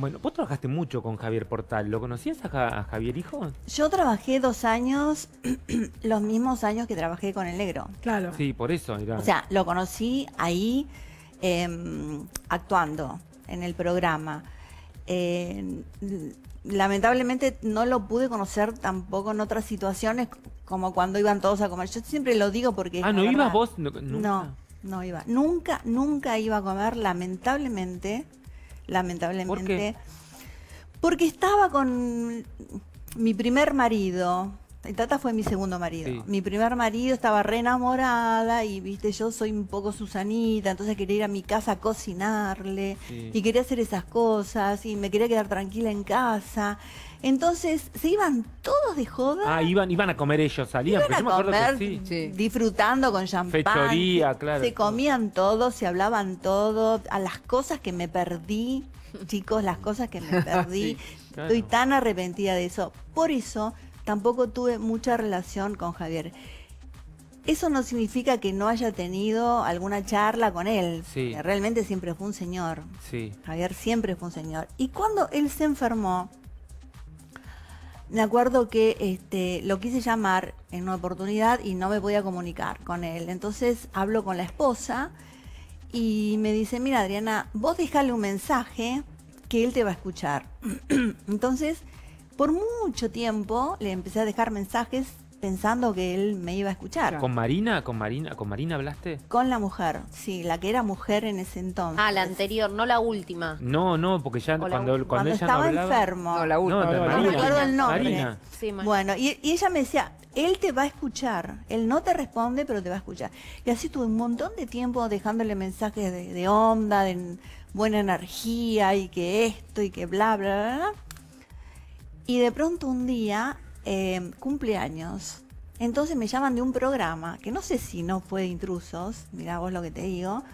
Bueno, vos trabajaste mucho con Javier Portal. ¿Lo conocías a, Javier Hijo? Yo trabajé dos años, los mismos años que trabajé con el negro. Claro. Sí, por eso. O sea, lo conocí ahí em, actuando en el programa. lamentablemente no lo pude conocer tampoco en otras situaciones como cuando iban todos a comer. Yo siempre lo digo porque... Ah, ¿no ibas vos? no, no iba. Nunca, nunca iba a comer, lamentablemente lamentablemente. Porque estaba con mi primer marido, el Tata fue mi segundo marido. Mi primer marido estaba re enamorada y, viste, yo soy un poco Susanita, entonces quería ir a mi casa a cocinarle y quería hacer esas cosas y me quería quedar tranquila en casa. Entonces se iban todos de joda. Ah, iban, iban a comer ellos, salían. Iban a comer, sí. disfrutando con champán. Fechoría, claro. Se comían todo, se hablaban todo. A las cosas que me perdí, chicos, las cosas que me perdí. Estoy tan arrepentida de eso. Por eso tampoco tuve mucha relación con Javier. Eso no significa que no haya tenido alguna charla con él. Sí. Eh, realmente siempre fue un señor. Sí. Javier siempre fue un señor. Y cuando él se enfermó, me acuerdo que este, lo quise llamar en una oportunidad y no me podía comunicar con él. Entonces hablo con la esposa y me dice, mira Adriana, vos dejale un mensaje que él te va a escuchar. Entonces por mucho tiempo le empecé a dejar mensajes pensando que él me iba a escuchar. ¿Con Marina? ¿Con Marina? ¿Con Marina hablaste? Con la mujer, sí, la que era mujer en ese entonces. Ah, la anterior, no la última. No, no, porque ya cuando, cuando, ella estaba enfermo. No, la última. No, no, Marina. el nombre. Bueno, y, ella me decía, él te va a escuchar, él no te responde, pero te va a escuchar. Y así tuve un montón de tiempo dejándole mensajes de, onda, de buena energía y que esto y que bla, bla. bla y de pronto un día em, cumpleaños. Entonces me llaman de un programa, que no sé si no fue de intrusos, mirá vos lo que te digo.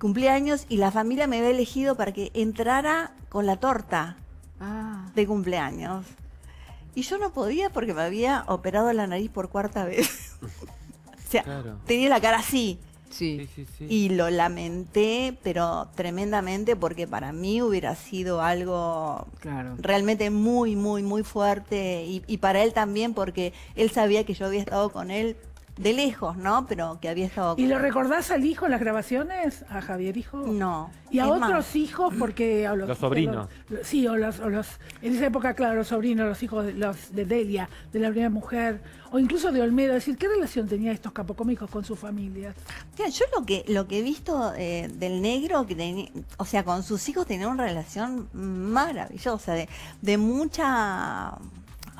Cumpleaños y la familia me había elegido para que entrara con la torta ah. de cumpleaños. Y yo no podía porque me había operado la nariz por cuarta vez. o sea, tenía la cara así. Sí. y lo lamenté, pero tremendamente, porque para mí hubiera sido algo realmente muy, muy, muy fuerte. Y, y, para él también, porque él sabía que yo había estado con él de lejos, ¿no? Pero que había estado... ¿Y lo recordás al hijo en las grabaciones? ¿A Javier hijo? No. ¿Y a otros hijos? Porque... Los, los, sobrinos. sí, o los, o los, En esa época, claro, los sobrinos, los hijos de, los, de Delia, de la primera mujer, o incluso de Olmedo. Es decir, ¿qué relación tenía estos capocómicos con sus familias? yo lo que, lo que he visto eh, del negro, o sea, con sus hijos tenía una relación maravillosa, de, de mucha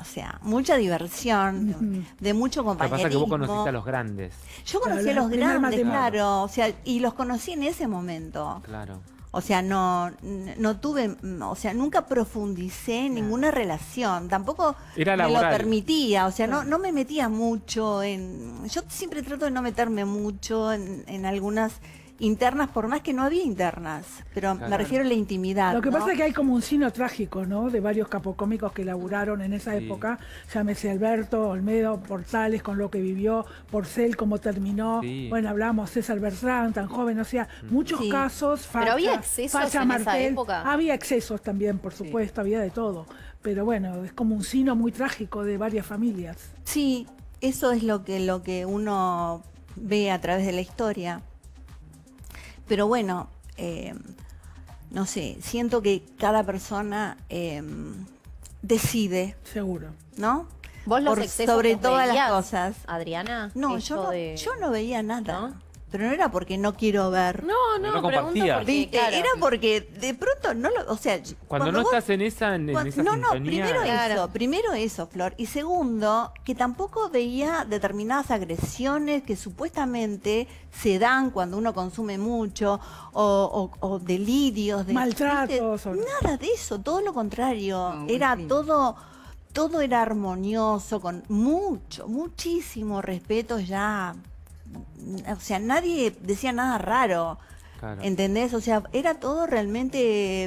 o sea, mucha diversión, de mucho compañerismo. Lo que pasa que vos conociste a los grandes. Yo conocí a los grandes, claro, o sea, y los conocí en ese momento. Claro. O sea, no, no tuve, o sea, nunca profundicé en ninguna relación, tampoco me lo permitía, o sea, no, no me metía mucho en, yo siempre trato de no meterme mucho en, en algunas internas, por más que no había internas, pero me refiero a la intimidad. Lo que pasa es que hay como un sino trágico, ¿no? De varios capocómicos que laburaron en esa época, llámese Alberto, Olmedo, Portales, con lo que vivió, Porcel, cómo terminó, bueno, hablamos César Bertrand tan joven, o sea, mm. muchos casos, pero había excesos época. había excesos también, por supuesto, había de todo, pero bueno, es como un sino muy trágico de varias familias. Sí, eso es lo que, lo que uno ve a través de la historia. Pero bueno, eh, no sé, siento que cada persona eh, decide. Seguro. ¿No? ¿Vos los sobre todas las cosas. Adriana, no, yo no, yo no veía nada. Pero no era porque no quiero ver. No, no, no Porque, Era porque de pronto no lo. O sea. Cuando, no estás en esa. En, no, no, primero eso. Primero eso, Flor. Y segundo, que tampoco veía determinadas agresiones que supuestamente se dan cuando uno consume mucho o, o, o delirios. De, Maltratos. nada de eso. Todo lo contrario. Ah, era todo todo era armonioso, con mucho, muchísimo respeto ya o sea, nadie decía nada raro. ¿Entendés? O sea, era todo realmente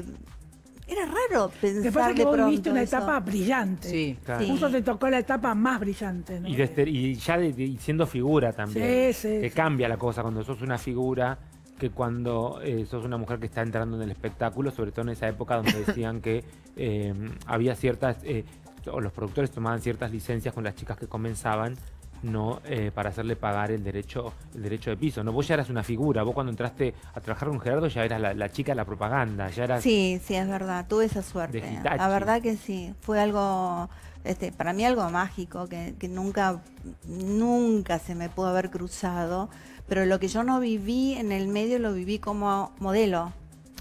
era raro pensar que vos una etapa brillante. Sí, claro. Justo tocó la etapa más brillante. Este, y, ya siendo figura también. Sí, sí, que cambia la cosa cuando sos una figura que cuando eh, sos una mujer que está entrando en el espectáculo, sobre todo en esa época donde decían que eh, había ciertas... Eh, los productores tomaban ciertas licencias con las chicas que comenzaban no eh, para hacerle pagar el derecho, el derecho de piso. No, vos ya eras una figura, vos cuando entraste a trabajar con Gerardo ya eras la, chica de la propaganda, ya eras... Sí, sí, es verdad, tuve esa suerte. La verdad que sí, fue algo, este, para mí algo mágico, que, nunca, nunca se me pudo haber cruzado, pero lo que yo no viví en el medio lo viví como modelo.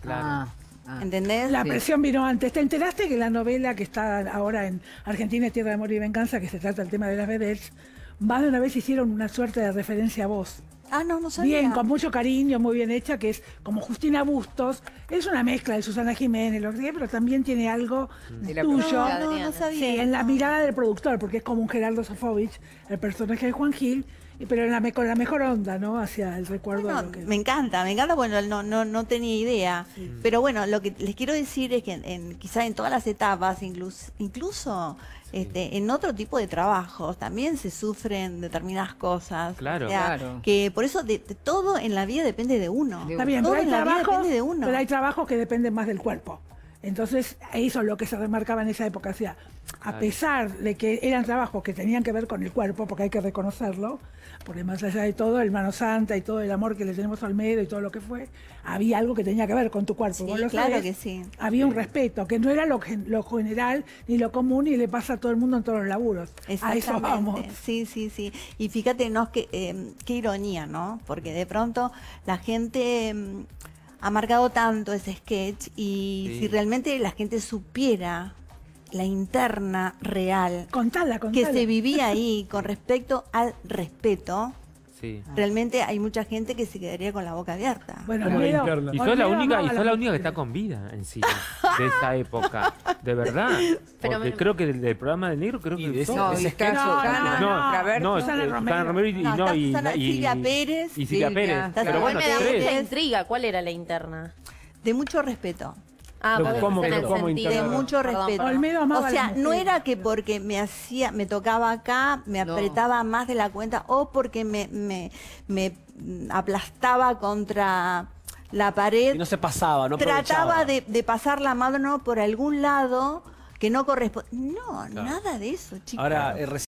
Claro. Ah, ah. ¿Entendés? La presión vino antes. ¿Te enteraste que la novela que está ahora en Argentina, es Tierra de Amor y Venganza, que se trata del tema de las bebés más de una vez hicieron una suerte de referencia a vos. Ah, no, no sabía. Bien, con mucho cariño, muy bien hecha, que es como Justina Bustos. Es una mezcla de Susana Jiménez, lo que pero también tiene algo de la tuyo. sabía, sí, en la mirada del productor, porque es como un Gerardo Sofovich, el personaje de Juan Gil, pero la, con la mejor onda, ¿no? Hacia el recuerdo. que... Me encanta, me encanta, bueno, no, no, no tenía idea. Pero bueno, lo que les quiero decir es que en, quizá en todas las etapas, incluso, este, en otro tipo de trabajos también se sufren determinadas cosas. Claro, claro. Que por eso todo en la vida depende de uno. Está todo en la vida depende de uno. Pero hay trabajos que dependen más del cuerpo. Entonces, eso es lo que se remarcaba en esa época. O sea, a pesar de que eran trabajos que tenían que ver con el cuerpo, porque hay que reconocerlo, porque más allá de todo, el mano santa y todo el amor que le tenemos al medio y todo lo que fue, había algo que tenía que ver con tu cuerpo. Sí, claro que sí. Había un respeto, que no era lo, general ni lo común y le pasa a todo el mundo en todos los laburos. A eso vamos. Sí, sí, sí. Y fíjate, no, em, qué ironía, ¿no? Porque de pronto la gente... Em, ha marcado tanto ese sketch y si realmente la gente supiera la interna real que se vivía ahí con respecto al respeto, Sí. Realmente hay mucha gente que se quedaría con la boca abierta. Bueno, y sos la única, que está con vida sí, de esa época, de verdad. Porque creo que del, programa de negro creo que de eso, no, no, no, no, no, no no, no, Pérez. me intriga, ¿cuál era la interna? De mucho respeto. Ah, pero De mucho respeto. o sea, no era que porque me hacía, me tocaba acá, me apretaba más de la cuenta o porque me, me, aplastaba contra la pared. no se pasaba, no Trataba de, pasar la mano por algún lado que no corresponde. No, nada de eso, chicos. Eh,